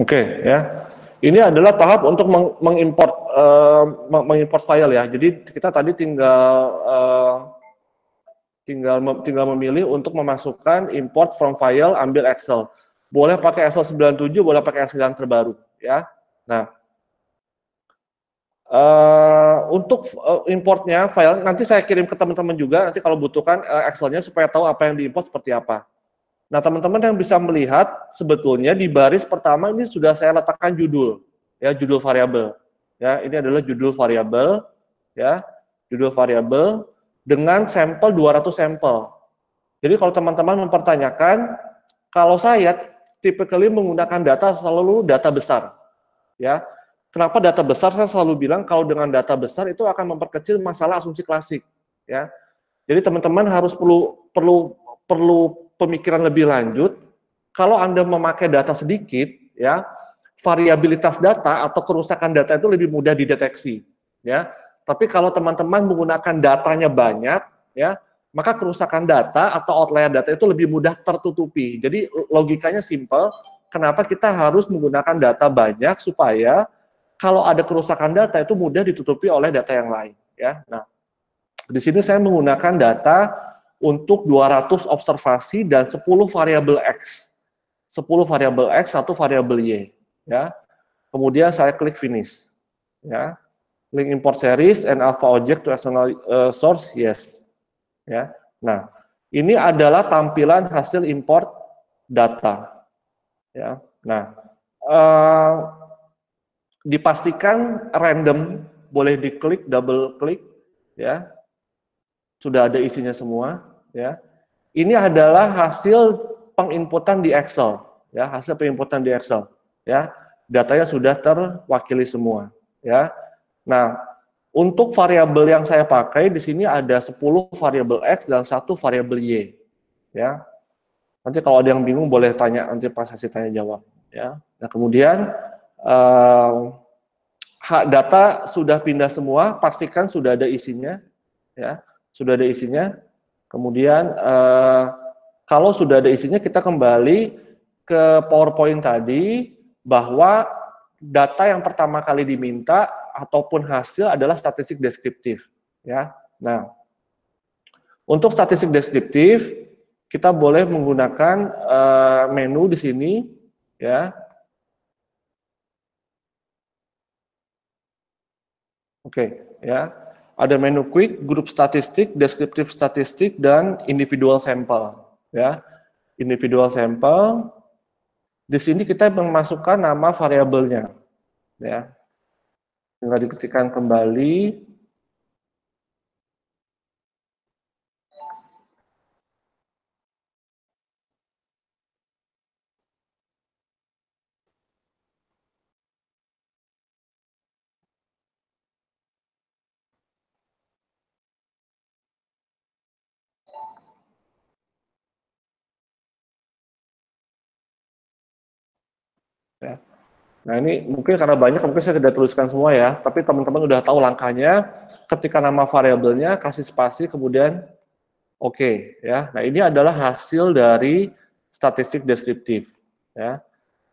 Oke, okay, ya. Ini adalah tahap untuk meng mengimport uh, mengimport file ya. Jadi kita tadi tinggal uh, tinggal mem tinggal memilih untuk memasukkan import from file ambil Excel. Boleh pakai Excel 97, boleh pakai Excel yang terbaru ya. Nah, Uh, untuk importnya file nanti saya kirim ke teman-teman juga nanti kalau butuhkan uh, Excel-nya supaya tahu apa yang diimport seperti apa. Nah, teman-teman yang bisa melihat sebetulnya di baris pertama ini sudah saya letakkan judul, ya judul variabel. Ya, ini adalah judul variabel, ya judul variabel dengan sampel 200 sampel. Jadi kalau teman-teman mempertanyakan, kalau saya typically menggunakan data selalu data besar, ya. Kenapa data besar? Saya selalu bilang kalau dengan data besar itu akan memperkecil masalah asumsi klasik, ya. Jadi teman-teman harus perlu perlu perlu pemikiran lebih lanjut, kalau Anda memakai data sedikit, ya, variabilitas data atau kerusakan data itu lebih mudah dideteksi, ya. Tapi kalau teman-teman menggunakan datanya banyak, ya, maka kerusakan data atau outlier data itu lebih mudah tertutupi. Jadi logikanya simple, kenapa kita harus menggunakan data banyak supaya kalau ada kerusakan data itu mudah ditutupi oleh data yang lain, ya. Nah, di sini saya menggunakan data untuk 200 observasi dan 10 variabel X. 10 variabel X, satu variabel Y. Ya. Kemudian saya klik finish. Ya. Link import series and alpha object to external uh, source, yes. Ya. Nah, ini adalah tampilan hasil import data. Ya. Nah, uh, dipastikan random, boleh diklik, double klik, ya. Sudah ada isinya semua ya. Ini adalah hasil penginputan di Excel, ya, hasil penginputan di Excel, ya. Datanya sudah terwakili semua, ya. Nah, untuk variabel yang saya pakai di sini ada 10 variabel X dan satu variabel Y, ya. Nanti kalau ada yang bingung boleh tanya nanti pas sesi tanya jawab, ya. Nah, kemudian eh, hak data sudah pindah semua, pastikan sudah ada isinya, ya, sudah ada isinya. Kemudian uh, kalau sudah ada isinya kita kembali ke PowerPoint tadi bahwa data yang pertama kali diminta ataupun hasil adalah statistik deskriptif ya. Nah, untuk statistik deskriptif kita boleh menggunakan uh, menu di sini ya. Oke, okay, ya ada menu quick, grup statistik, deskriptif statistik, dan individual sample. Ya, individual sample. Di sini kita memasukkan nama variabelnya. Ya, tinggal diketikkan kembali Ya. Nah ini mungkin karena banyak, mungkin saya tidak tuliskan semua ya, tapi teman-teman sudah tahu langkahnya, ketika nama variabelnya, kasih spasi, kemudian oke. Okay, ya. Nah ini adalah hasil dari statistik deskriptif. Ya.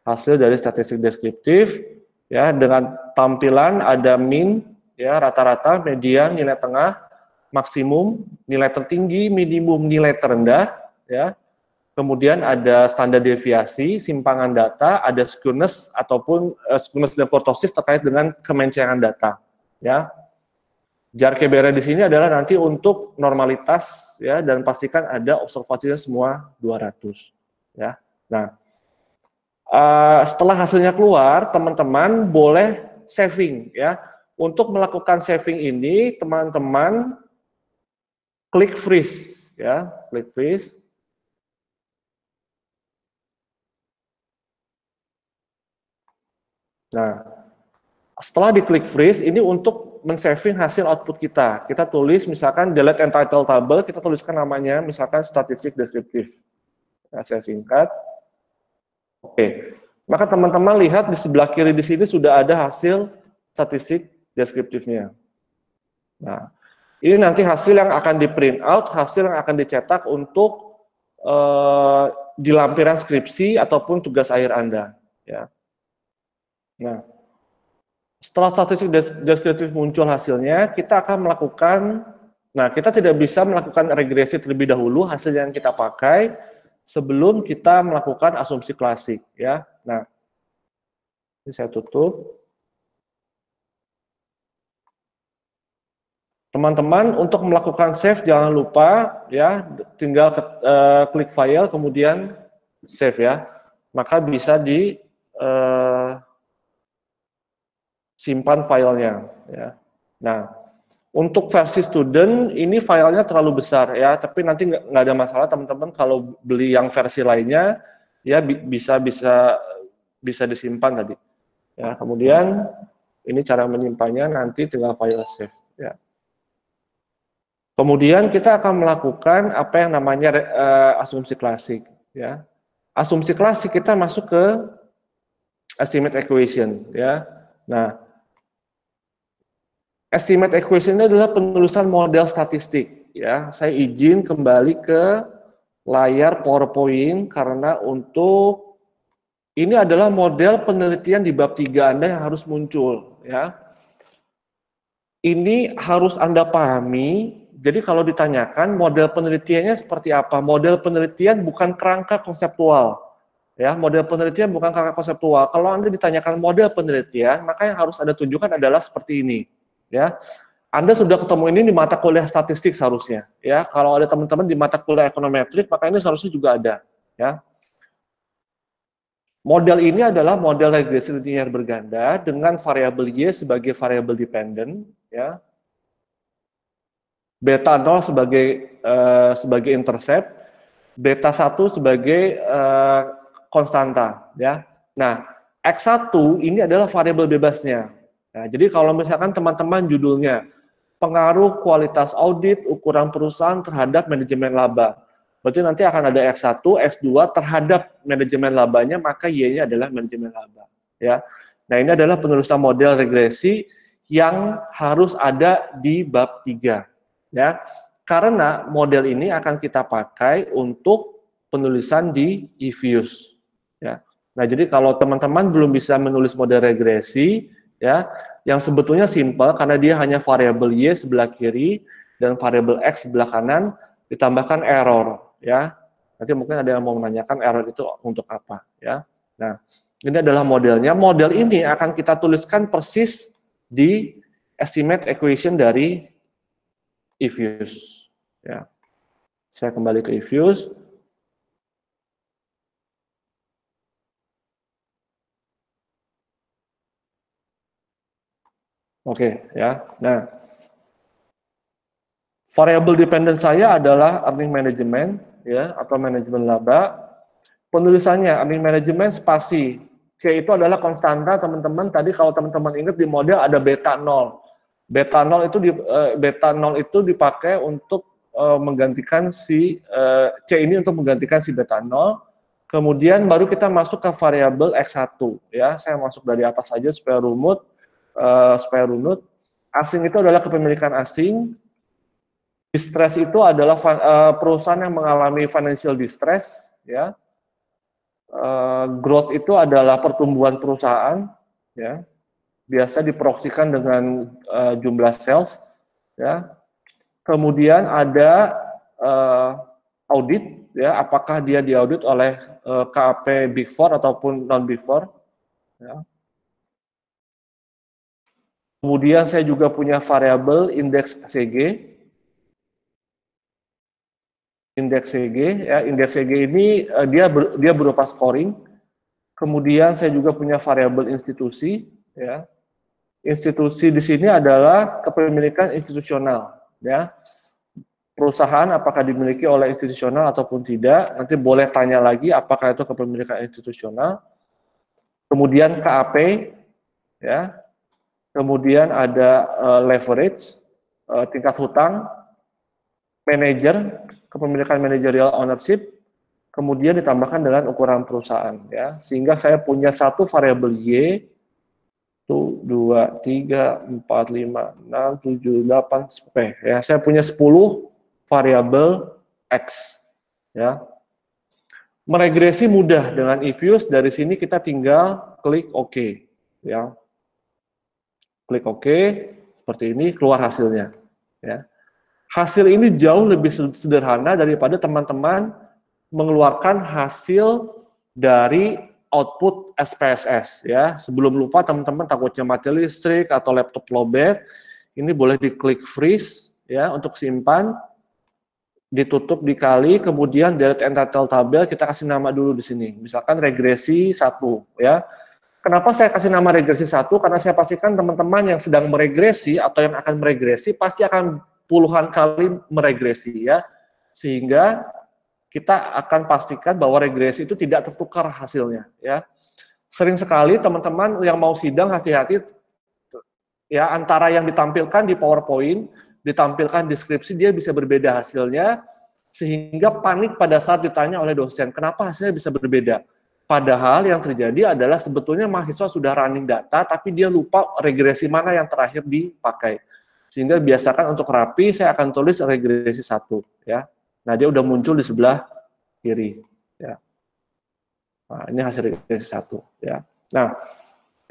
Hasil dari statistik deskriptif, ya dengan tampilan ada min, ya rata-rata, median, nilai tengah, maksimum, nilai tertinggi, minimum, nilai terendah, ya kemudian ada standar deviasi, simpangan data, ada skewness ataupun uh, skewness dan kurtosis terkait dengan kemencengan data. Ya, jarak kebera di sini adalah nanti untuk normalitas ya dan pastikan ada observasinya semua 200 ya. Nah, uh, setelah hasilnya keluar, teman-teman boleh saving ya. Untuk melakukan saving ini, teman-teman klik freeze ya, klik freeze. Nah, setelah diklik freeze, ini untuk mensaving hasil output kita. Kita tulis misalkan delete and entitle table, kita tuliskan namanya, misalkan statistik deskriptif. Nah, saya singkat. Oke. Maka teman-teman lihat di sebelah kiri di sini sudah ada hasil statistik deskriptifnya. Nah, ini nanti hasil yang akan di print out, hasil yang akan dicetak untuk uh, di lampiran skripsi ataupun tugas akhir Anda. Ya. Nah, setelah statistik deskriptif muncul hasilnya, kita akan melakukan, nah kita tidak bisa melakukan regresi terlebih dahulu hasil yang kita pakai sebelum kita melakukan asumsi klasik. ya. Nah, ini saya tutup. Teman-teman, untuk melakukan save jangan lupa ya, tinggal ke, e, klik file kemudian save ya. Maka bisa di e, simpan filenya. Ya. Nah, untuk versi student ini filenya terlalu besar ya, tapi nanti nggak ada masalah teman-teman kalau beli yang versi lainnya ya bisa bisa bisa disimpan tadi. Ya, kemudian ini cara menyimpannya nanti tinggal file save ya. Kemudian kita akan melakukan apa yang namanya uh, asumsi klasik ya. Asumsi klasik kita masuk ke estimate equation ya. Nah, Estimate equation ini adalah penulisan model statistik. Ya, saya izin kembali ke layar PowerPoint karena untuk ini adalah model penelitian di bab tiga Anda yang harus muncul. Ya, ini harus Anda pahami. Jadi kalau ditanyakan model penelitiannya seperti apa? Model penelitian bukan kerangka konseptual. Ya, model penelitian bukan kerangka konseptual. Kalau Anda ditanyakan model penelitian, maka yang harus Anda tunjukkan adalah seperti ini ya. Anda sudah ketemu ini di mata kuliah statistik seharusnya, ya. Kalau ada teman-teman di mata kuliah ekonometrik, maka ini seharusnya juga ada, ya. Model ini adalah model regresi linear berganda dengan variabel y sebagai variabel dependen, ya. Beta 0 sebagai uh, sebagai intercept, beta 1 sebagai uh, konstanta, ya. Nah, x1 ini adalah variabel bebasnya. Nah, jadi kalau misalkan teman-teman judulnya pengaruh kualitas audit ukuran perusahaan terhadap manajemen laba. Berarti nanti akan ada X1, X2 terhadap manajemen labanya, maka Y-nya adalah manajemen laba. Ya. Nah, ini adalah penulisan model regresi yang harus ada di bab 3. Ya. Karena model ini akan kita pakai untuk penulisan di e Ya. Nah, jadi kalau teman-teman belum bisa menulis model regresi, ya yang sebetulnya simple karena dia hanya variabel y sebelah kiri dan variabel x sebelah kanan ditambahkan error ya nanti mungkin ada yang mau menanyakan error itu untuk apa ya nah ini adalah modelnya model ini akan kita tuliskan persis di estimate equation dari if ya saya kembali ke if Oke, okay, ya. Nah, variable dependent saya adalah earning management, ya, atau manajemen laba. Penulisannya earning management spasi. C itu adalah konstanta, teman-teman. Tadi kalau teman-teman ingat di model ada beta 0. Beta 0 itu di, eh, beta 0 itu dipakai untuk eh, menggantikan si eh, C ini untuk menggantikan si beta 0. Kemudian baru kita masuk ke variabel X1 ya. Saya masuk dari atas saja supaya rumut uh, supaya runut. Asing itu adalah kepemilikan asing. Distress itu adalah uh, perusahaan yang mengalami financial distress, ya. Uh, growth itu adalah pertumbuhan perusahaan, ya. Biasa diproksikan dengan uh, jumlah sales, ya. Kemudian ada uh, audit, ya. Apakah dia diaudit oleh uh, KAP Big Four ataupun non Big Four, ya Kemudian saya juga punya variabel indeks CG. Indeks CG ya, indeks CG ini eh, dia ber, dia berupa scoring. Kemudian saya juga punya variabel institusi ya. Institusi di sini adalah kepemilikan institusional ya. Perusahaan apakah dimiliki oleh institusional ataupun tidak, nanti boleh tanya lagi apakah itu kepemilikan institusional. Kemudian KAP ya, kemudian ada uh, leverage, uh, tingkat hutang, manager, kepemilikan managerial ownership, kemudian ditambahkan dengan ukuran perusahaan ya. Sehingga saya punya satu variabel Y 1 2 3 4 5 6 7 8 P ya. Saya punya 10 variabel X ya. Meregresi mudah dengan if dari sini kita tinggal klik OK ya klik OK, seperti ini keluar hasilnya. Ya. Hasil ini jauh lebih sederhana daripada teman-teman mengeluarkan hasil dari output SPSS ya. Sebelum lupa teman-teman takutnya mati listrik atau laptop lowback, ini boleh diklik freeze ya untuk simpan ditutup dikali kemudian delete entitled tabel kita kasih nama dulu di sini. Misalkan regresi satu ya Kenapa saya kasih nama regresi satu? Karena saya pastikan teman-teman yang sedang meregresi atau yang akan meregresi pasti akan puluhan kali meregresi ya. Sehingga kita akan pastikan bahwa regresi itu tidak tertukar hasilnya ya. Sering sekali teman-teman yang mau sidang hati-hati ya antara yang ditampilkan di PowerPoint, ditampilkan deskripsi dia bisa berbeda hasilnya sehingga panik pada saat ditanya oleh dosen, kenapa hasilnya bisa berbeda? Padahal yang terjadi adalah sebetulnya mahasiswa sudah running data, tapi dia lupa regresi mana yang terakhir dipakai. Sehingga biasakan untuk rapi, saya akan tulis regresi satu. Ya. Nah, dia udah muncul di sebelah kiri. Ya. Nah, ini hasil regresi satu. Ya. Nah,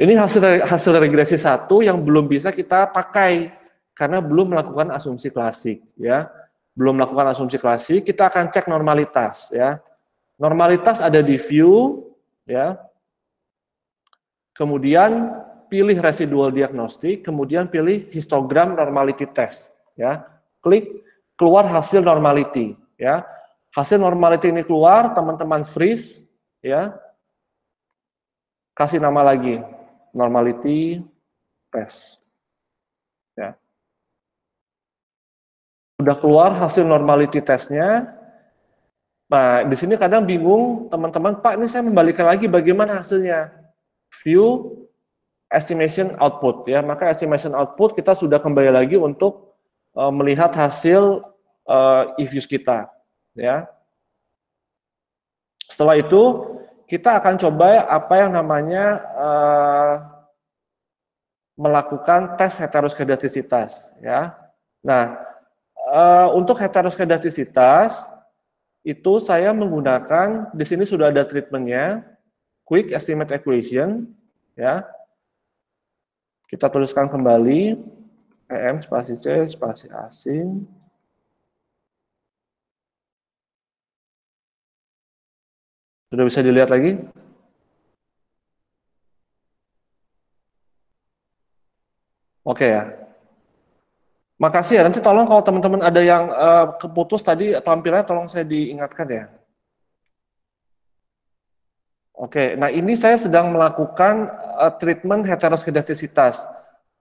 ini hasil hasil regresi satu yang belum bisa kita pakai karena belum melakukan asumsi klasik. Ya, belum melakukan asumsi klasik, kita akan cek normalitas. Ya, Normalitas ada di view, ya. Kemudian pilih residual diagnostik, kemudian pilih histogram normality test, ya. Klik keluar hasil normality, ya. Hasil normality ini keluar, teman-teman freeze, ya. Kasih nama lagi, normality test. Ya. Sudah keluar hasil normality testnya, Nah, di sini kadang bingung teman-teman, Pak, ini saya membalikan lagi bagaimana hasilnya. View estimation output ya. Maka estimation output kita sudah kembali lagi untuk uh, melihat hasil uh, e-views kita ya. Setelah itu kita akan coba apa yang namanya uh, melakukan tes heteroskedastisitas ya. Nah, uh, untuk heteroskedastisitas itu saya menggunakan di sini sudah ada treatmentnya quick estimate equation ya kita tuliskan kembali em spasi c spasi asing sudah bisa dilihat lagi oke ya Makasih ya. Nanti tolong kalau teman-teman ada yang uh, keputus tadi tampilnya tolong saya diingatkan ya. Oke, nah ini saya sedang melakukan uh, treatment heteroskedastisitas.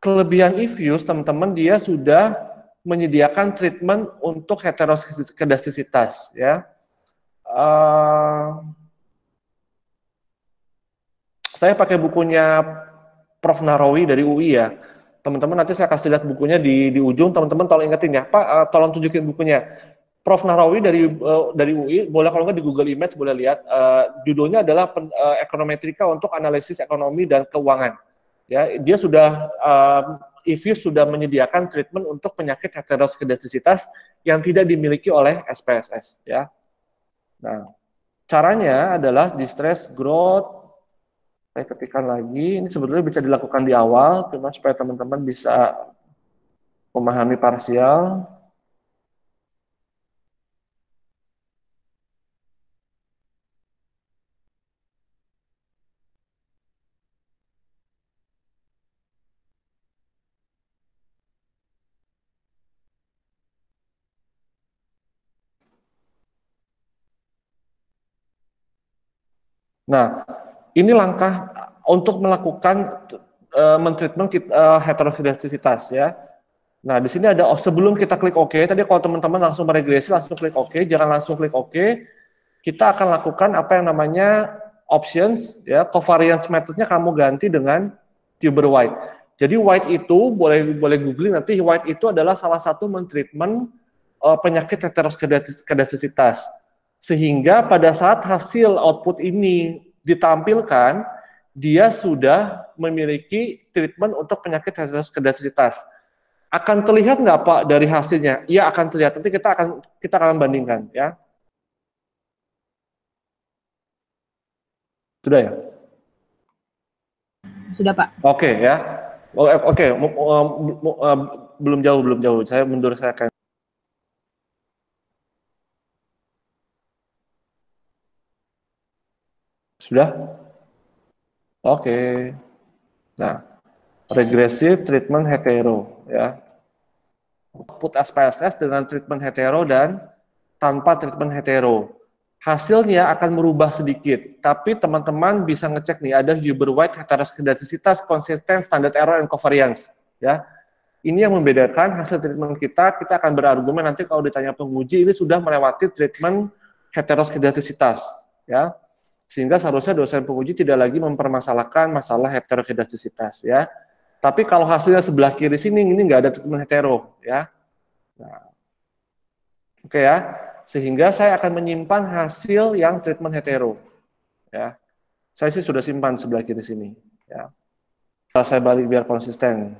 Kelebihan IFUS, teman-teman, dia sudah menyediakan treatment untuk heteroskedastisitas. Ya. Uh, saya pakai bukunya Prof. Narawi dari UI ya teman-teman nanti saya kasih lihat bukunya di di ujung teman-teman tolong ingetin ya Pak uh, tolong tunjukin bukunya Prof Narawi dari uh, dari UI boleh kalau nggak di Google Image boleh lihat uh, judulnya adalah pen, uh, ekonometrika untuk analisis ekonomi dan keuangan ya dia sudah uh, you sudah menyediakan treatment untuk penyakit heteroskedastisitas yang tidak dimiliki oleh SPSS ya nah caranya adalah distress growth saya ketikkan lagi. Ini sebetulnya bisa dilakukan di awal, cuma supaya teman-teman bisa memahami parsial. Nah, ini langkah uh, untuk melakukan uh, mentreatment uh, heterogenesis ya. Nah, di sini ada oh, sebelum kita klik OK, tadi kalau teman-teman langsung meregresi langsung klik OK, jangan langsung klik OK. Kita akan lakukan apa yang namanya options ya, covariance methodnya kamu ganti dengan tuber white. Jadi white itu boleh boleh googling nanti white itu adalah salah satu mentreatment uh, penyakit heteroskedastisitas sehingga pada saat hasil output ini ditampilkan dia sudah memiliki treatment untuk penyakit heteroskedasitas. Akan terlihat nggak Pak dari hasilnya? Iya akan terlihat. Nanti kita akan kita akan bandingkan ya. Sudah ya? Sudah Pak. Oke okay, ya. Oke, okay. Eh, belum jauh, belum jauh. Saya mundur saya akan Sudah? Oke. Okay. Nah, regresif treatment hetero ya. Output SPSS dengan treatment hetero dan tanpa treatment hetero. Hasilnya akan merubah sedikit, tapi teman-teman bisa ngecek nih ada Huber-White heteroskedastisitas konsisten standar error and covariance ya. Ini yang membedakan hasil treatment kita, kita akan berargumen nanti kalau ditanya penguji ini sudah melewati treatment heteroskedastisitas ya sehingga seharusnya dosen penguji tidak lagi mempermasalahkan masalah heterokedastisitas ya. Tapi kalau hasilnya sebelah kiri sini ini nggak ada treatment hetero ya. Nah, Oke ya. Sehingga saya akan menyimpan hasil yang treatment hetero. Ya. Saya sih sudah simpan sebelah kiri sini. Ya. Saya balik biar konsisten.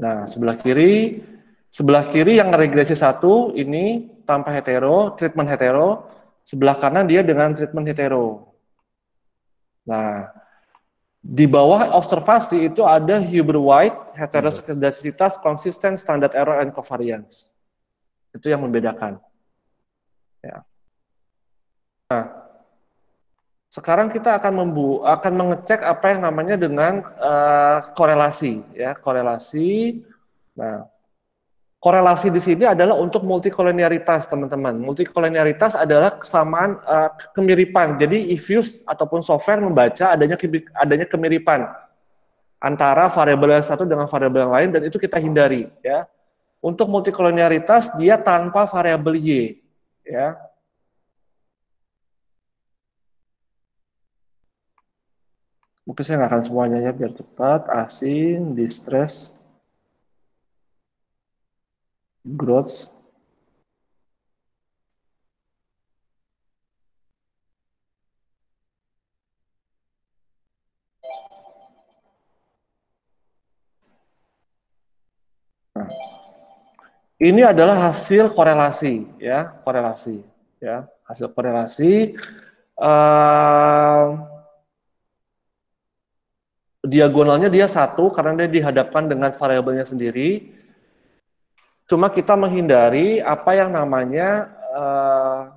Nah, sebelah kiri, sebelah kiri yang regresi satu ini tanpa hetero, treatment hetero sebelah kanan dia dengan treatment hetero. Nah, di bawah observasi itu ada Huber-White heteroskedastisitas konsisten standard error and covariance. Itu yang membedakan. Ya. Nah, sekarang kita akan membu akan mengecek apa yang namanya dengan uh, korelasi ya, korelasi. Nah, korelasi di sini adalah untuk multikolonialitas, teman-teman. Multikolonialitas adalah kesamaan uh, kemiripan. Jadi if IFUS ataupun software membaca adanya adanya kemiripan antara variabel yang satu dengan variabel yang lain dan itu kita hindari, ya. Untuk multikolonialitas dia tanpa variabel Y, ya. Mungkin saya nggak akan semuanya ya biar cepat, Asin, distress growth nah. ini adalah hasil korelasi ya korelasi ya hasil korelasi uh, diagonalnya dia satu karena dia dihadapkan dengan variabelnya sendiri Cuma kita menghindari apa yang namanya uh,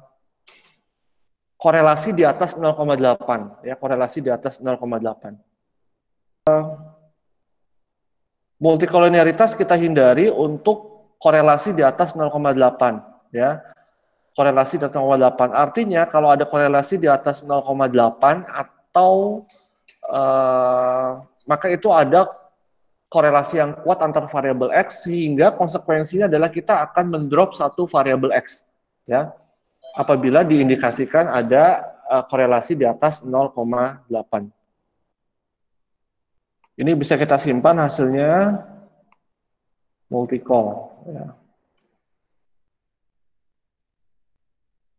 korelasi di atas 0,8 ya, korelasi di atas 0,8. Uh, eh, multikolonialitas kita hindari untuk korelasi di atas 0,8 ya. Korelasi di atas 0,8. Artinya kalau ada korelasi di atas 0,8 atau uh, maka itu ada korelasi yang kuat antar variabel x sehingga konsekuensinya adalah kita akan mendrop satu variabel x ya apabila diindikasikan ada uh, korelasi di atas 0,8 ini bisa kita simpan hasilnya multicall ya.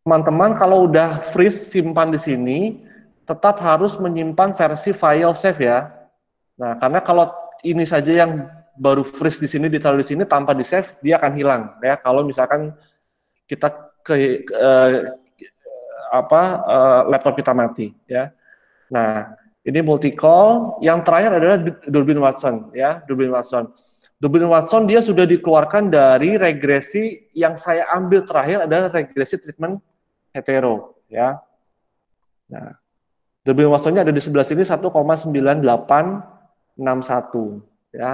teman-teman kalau udah freeze simpan di sini tetap harus menyimpan versi file save ya nah karena kalau ini saja yang baru freeze di sini ditaruh di sini tanpa di save dia akan hilang ya kalau misalkan kita ke, ke uh, apa uh, laptop kita mati ya. Nah, ini multi call. Yang terakhir adalah Durbin Watson ya, Durbin Watson. Durbin Watson dia sudah dikeluarkan dari regresi yang saya ambil terakhir adalah regresi treatment hetero ya. Nah, Durbin Watsonnya ada di sebelah sini 1,98 ya.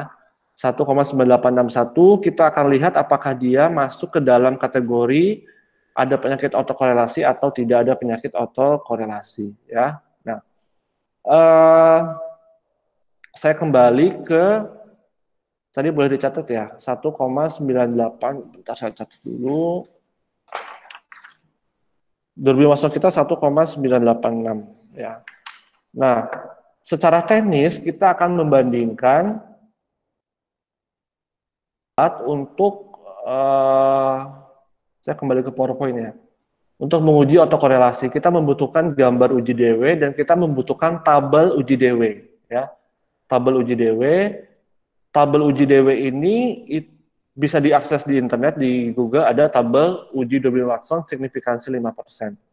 1,9861 kita akan lihat apakah dia masuk ke dalam kategori ada penyakit otokorelasi atau tidak ada penyakit otokorelasi ya. Nah, uh, saya kembali ke tadi boleh dicatat ya 1,98 bentar saya catat dulu Durbi masuk kita 1,986 ya. Nah, Secara teknis kita akan membandingkan untuk uh, saya kembali ke PowerPoint ya. Untuk menguji otokorelasi, kita membutuhkan gambar uji DW dan kita membutuhkan tabel uji DW. Ya. Tabel uji DW. Tabel uji DW ini it, bisa diakses di internet, di Google ada tabel uji W Watson signifikansi 5%.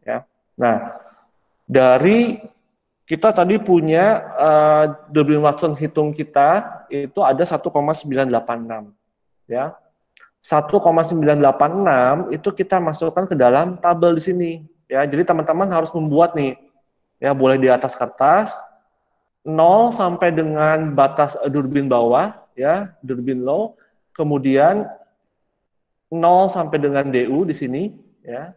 Ya. Nah, dari kita tadi punya uh, eh, Dublin Watson hitung kita itu ada 1,986 ya. 1,986 itu kita masukkan ke dalam tabel di sini ya. Jadi teman-teman harus membuat nih ya boleh di atas kertas 0 sampai dengan batas durbin bawah ya, durbin low, kemudian 0 sampai dengan DU di sini ya.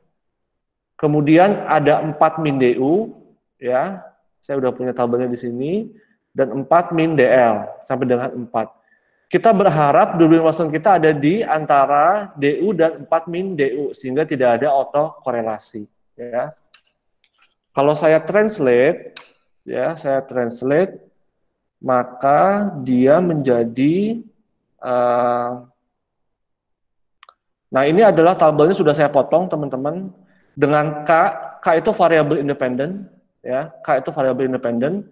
Kemudian ada 4 min DU ya saya udah punya tabelnya di sini, dan 4 min DL, sampai dengan 4. Kita berharap Dublin Watson kita ada di antara DU dan 4 min DU, sehingga tidak ada autokorelasi. Ya. Kalau saya translate, ya saya translate, maka dia menjadi, uh, nah ini adalah tabelnya sudah saya potong teman-teman, dengan K, K itu variabel independen, ya K itu variabel independen,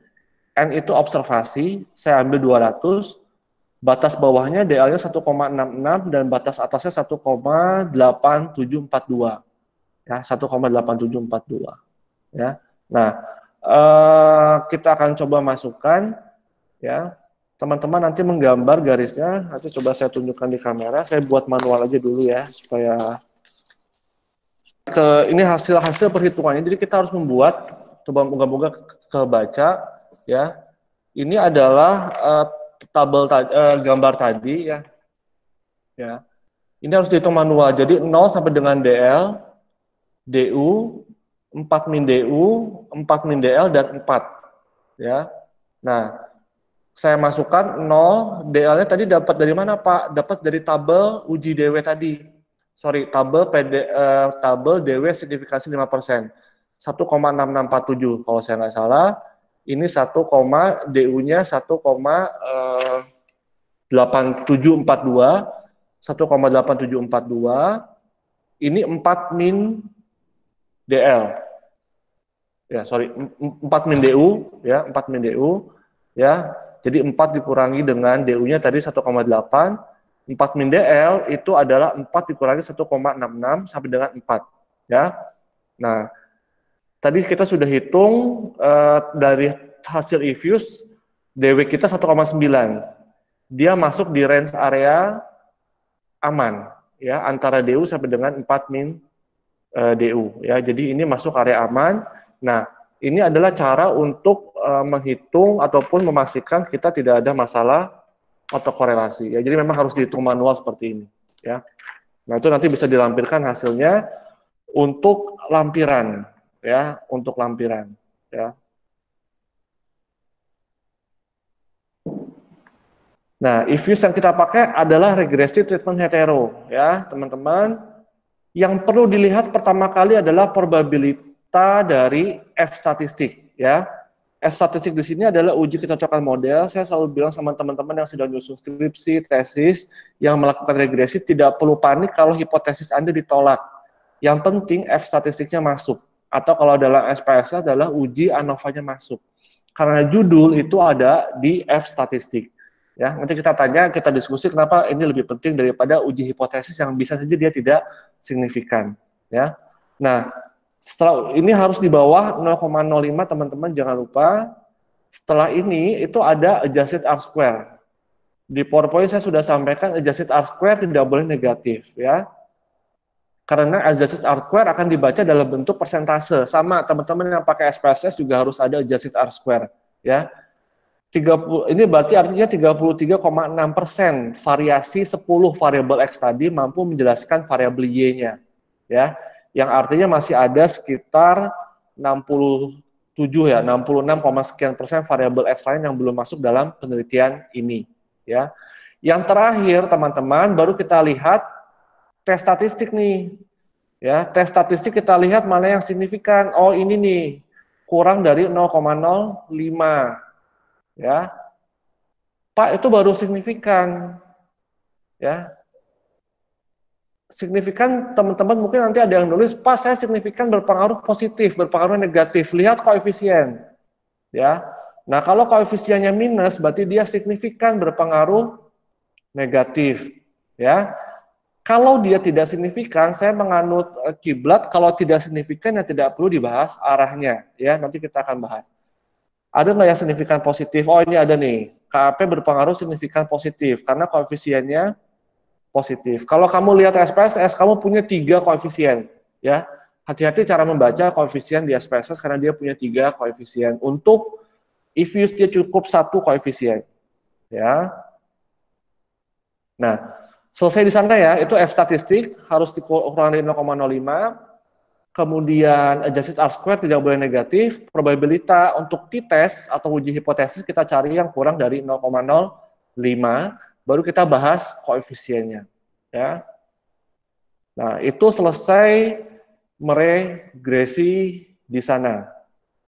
N itu observasi, saya ambil 200, batas bawahnya DL-nya 1,66 dan batas atasnya 1,8742. Ya, 1,8742. Ya. Nah, eh, kita akan coba masukkan ya. Teman-teman nanti menggambar garisnya, nanti coba saya tunjukkan di kamera. Saya buat manual aja dulu ya supaya ke ini hasil-hasil perhitungannya. Jadi kita harus membuat coba moga-moga kebaca ya. Ini adalah uh, tabel ta uh, gambar tadi ya. Ya. Ini harus dihitung manual. Jadi 0 sampai dengan DL, DU, 4 min DU, 4 min DL dan 4. Ya. Nah, saya masukkan 0, DL-nya tadi dapat dari mana Pak? Dapat dari tabel uji DW tadi. Sorry, tabel PD, uh, eh, tabel DW signifikansi 1,6647 kalau saya nggak salah. Ini 1, DU-nya 1,8742, 1,8742. Ini 4 min DL. Ya, sorry, 4 min DU, ya, 4 min DU, ya. Jadi 4 dikurangi dengan DU-nya tadi 1,8, 4 min DL itu adalah 4 dikurangi 1,66 sampai dengan 4, ya. Nah, Tadi kita sudah hitung uh, dari hasil EFUS, DW kita 1,9. Dia masuk di range area aman, ya antara DU sampai dengan 4 min uh, eh, DU. Ya, jadi ini masuk area aman. Nah, ini adalah cara untuk uh, menghitung ataupun memastikan kita tidak ada masalah korelasi. Ya, jadi memang harus dihitung manual seperti ini. Ya, nah itu nanti bisa dilampirkan hasilnya untuk lampiran ya untuk lampiran ya. Nah, IFUS yang kita pakai adalah regresi treatment hetero ya, teman-teman. Yang perlu dilihat pertama kali adalah probabilita dari F statistik ya. F statistik di sini adalah uji kecocokan model. Saya selalu bilang sama teman-teman yang sedang nyusun skripsi, tesis, yang melakukan regresi tidak perlu panik kalau hipotesis Anda ditolak. Yang penting F statistiknya masuk atau kalau dalam SPS adalah uji ANOVA-nya masuk. Karena judul itu ada di F statistik. Ya, nanti kita tanya, kita diskusi kenapa ini lebih penting daripada uji hipotesis yang bisa saja dia tidak signifikan, ya. Nah, setelah ini harus di bawah 0,05 teman-teman jangan lupa. Setelah ini itu ada adjusted R square. Di PowerPoint saya sudah sampaikan adjusted R square tidak boleh negatif, ya karena adjusted R square akan dibaca dalam bentuk persentase. Sama teman-teman yang pakai SPSS juga harus ada adjusted R square ya. 30 ini berarti artinya 33,6% variasi 10 variabel X tadi mampu menjelaskan variabel Y-nya ya. Yang artinya masih ada sekitar 67 ya, 66, sekian persen variabel X lain yang belum masuk dalam penelitian ini ya. Yang terakhir teman-teman baru kita lihat tes statistik nih. Ya, tes statistik kita lihat mana yang signifikan. Oh, ini nih kurang dari 0,05. Ya. Pak, itu baru signifikan. Ya. Signifikan teman-teman mungkin nanti ada yang nulis, "Pak, saya signifikan berpengaruh positif, berpengaruh negatif." Lihat koefisien. Ya. Nah, kalau koefisiennya minus berarti dia signifikan berpengaruh negatif, ya. Kalau dia tidak signifikan, saya menganut eh, kiblat. Kalau tidak signifikan, ya tidak perlu dibahas arahnya. Ya, nanti kita akan bahas. Ada nggak yang signifikan positif? Oh, ini ada nih. KAP berpengaruh signifikan positif karena koefisiennya positif. Kalau kamu lihat SPSS, kamu punya tiga koefisien. Ya, hati-hati cara membaca koefisien di SPSS karena dia punya tiga koefisien. Untuk if you dia cukup satu koefisien. Ya. Nah, Selesai di sana ya, itu F statistik harus dikurang dari 0,05. Kemudian adjusted R squared tidak boleh negatif. Probabilitas untuk t-test atau uji hipotesis kita cari yang kurang dari 0,05. Baru kita bahas koefisiennya. Ya. Nah, itu selesai meregresi di sana.